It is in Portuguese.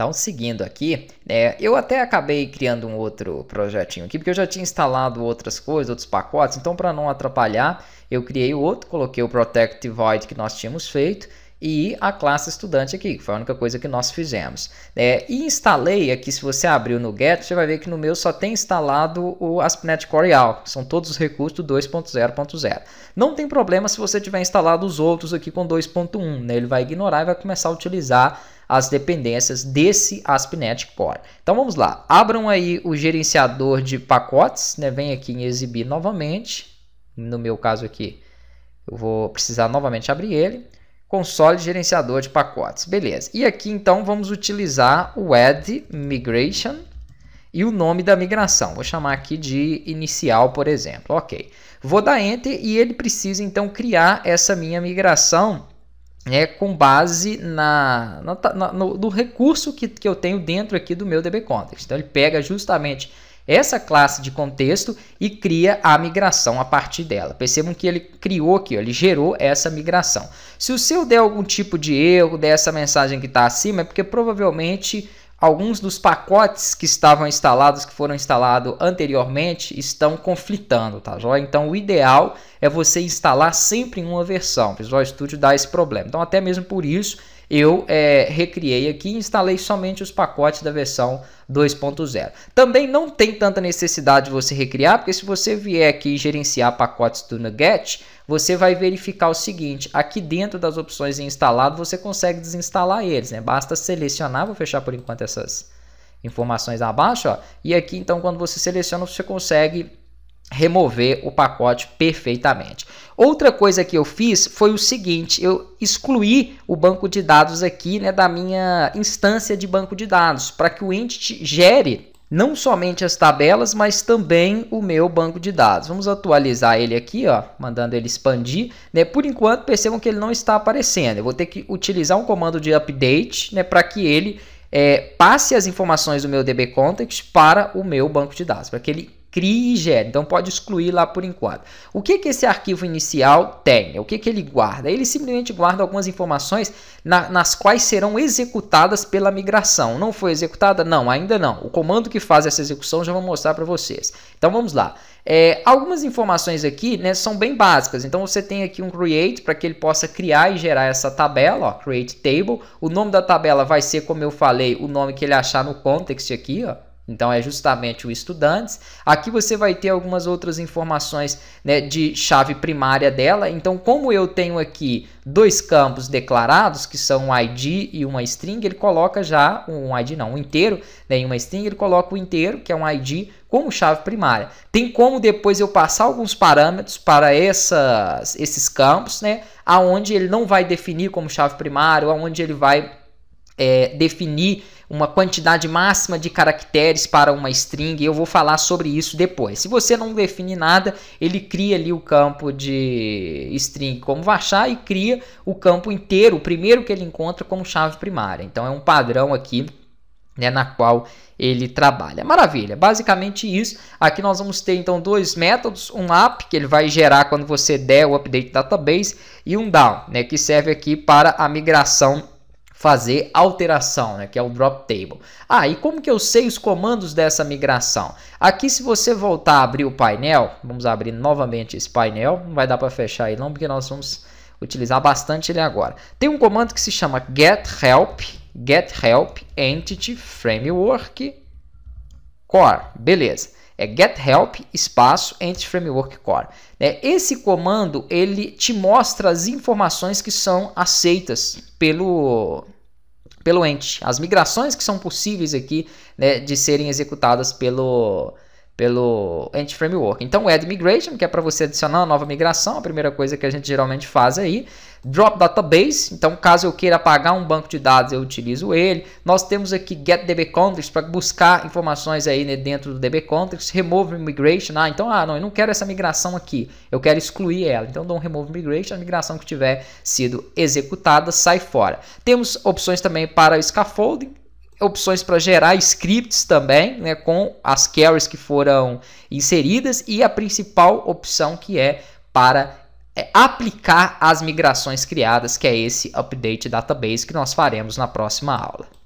Então, seguindo aqui, é, eu até acabei criando um outro projetinho aqui, porque eu já tinha instalado outras coisas, outros pacotes, então para não atrapalhar, eu criei outro, coloquei o Protect Void que nós tínhamos feito, e a classe estudante aqui, que foi a única coisa que nós fizemos. É, e instalei aqui, se você abriu no Get, você vai ver que no meu só tem instalado o AspNet Coreal, que são todos os recursos do 2.0.0. Não tem problema se você tiver instalado os outros aqui com 2.1, né? ele vai ignorar e vai começar a utilizar as dependências desse AspNet Core. Então vamos lá, abram aí o gerenciador de pacotes, né? vem aqui em exibir novamente, no meu caso aqui eu vou precisar novamente abrir ele console gerenciador de pacotes. Beleza. E aqui então vamos utilizar o add migration e o nome da migração. Vou chamar aqui de inicial, por exemplo. Ok. Vou dar enter e ele precisa então criar essa minha migração né, com base na, na, na no, no, recurso que, que eu tenho dentro aqui do meu DB Context. Então ele pega justamente essa classe de contexto e cria a migração a partir dela. Percebam que ele criou aqui, ó, ele gerou essa migração. Se o seu der algum tipo de erro dessa mensagem que está acima, é porque provavelmente alguns dos pacotes que estavam instalados, que foram instalados anteriormente, estão conflitando, tá joia? Então o ideal é você instalar sempre em uma versão. O Visual Studio dá esse problema. Então até mesmo por isso eu é, recriei aqui e instalei somente os pacotes da versão 2.0. Também não tem tanta necessidade de você recriar, porque se você vier aqui gerenciar pacotes do Nugget, você vai verificar o seguinte, aqui dentro das opções em instalado, você consegue desinstalar eles, né? Basta selecionar, vou fechar por enquanto essas informações abaixo, ó, e aqui então quando você seleciona, você consegue remover o pacote perfeitamente. Outra coisa que eu fiz foi o seguinte, eu excluí o banco de dados aqui né, da minha instância de banco de dados, para que o Entity gere não somente as tabelas, mas também o meu banco de dados. Vamos atualizar ele aqui, ó, mandando ele expandir. Né? Por enquanto, percebam que ele não está aparecendo. Eu vou ter que utilizar um comando de update né, para que ele é, passe as informações do meu DB Context para o meu banco de dados, para que ele crie e gere. Então pode excluir lá por enquanto. O que, que esse arquivo inicial tem? O que, que ele guarda? Ele simplesmente guarda algumas informações na, nas quais serão executadas pela migração. Não foi executada? Não, ainda não. O comando que faz essa execução já vou mostrar para vocês. Então vamos lá. É, algumas informações aqui né, são bem básicas. Então você tem aqui um create para que ele possa criar e gerar essa tabela, ó, create table. O nome da tabela vai ser, como eu falei, o nome que ele achar no context aqui, ó então é justamente o estudantes. Aqui você vai ter algumas outras informações né, de chave primária dela. Então, como eu tenho aqui dois campos declarados, que são um ID e uma string, ele coloca já um ID não, um inteiro, né, uma string, ele coloca o inteiro, que é um ID, como chave primária. Tem como depois eu passar alguns parâmetros para essas, esses campos, né, aonde ele não vai definir como chave primária, ou aonde ele vai é, definir uma quantidade máxima de caracteres para uma string. Eu vou falar sobre isso depois. Se você não define nada, ele cria ali o campo de string como achar e cria o campo inteiro, o primeiro que ele encontra como chave primária. Então é um padrão aqui né, na qual ele trabalha. Maravilha, basicamente isso. Aqui nós vamos ter então dois métodos, um up que ele vai gerar quando você der o update database e um down, né, que serve aqui para a migração fazer alteração, né, que é o drop table. Ah, e como que eu sei os comandos dessa migração? Aqui se você voltar a abrir o painel, vamos abrir novamente esse painel, não vai dar para fechar aí, não, porque nós vamos utilizar bastante ele agora. Tem um comando que se chama getHelp, getHelp entity framework core, beleza é get help espaço enter framework core. Né? Esse comando ele te mostra as informações que são aceitas pelo pelo ente, as migrações que são possíveis aqui né, de serem executadas pelo pelo Ant Framework. Então, o Add Migration, que é para você adicionar uma nova migração, a primeira coisa que a gente geralmente faz aí Drop Database, então caso eu queira apagar um banco de dados, eu utilizo ele. Nós temos aqui Get DB Context para buscar informações aí né, dentro do DB Context. Remove Migration, ah, então, ah, não, eu não quero essa migração aqui, eu quero excluir ela. Então dou um Remove Migration, a migração que tiver sido executada sai fora. Temos opções também para Scaffolding, opções para gerar scripts também, né, com as carries que foram inseridas e a principal opção que é para é aplicar as migrações criadas, que é esse update database que nós faremos na próxima aula.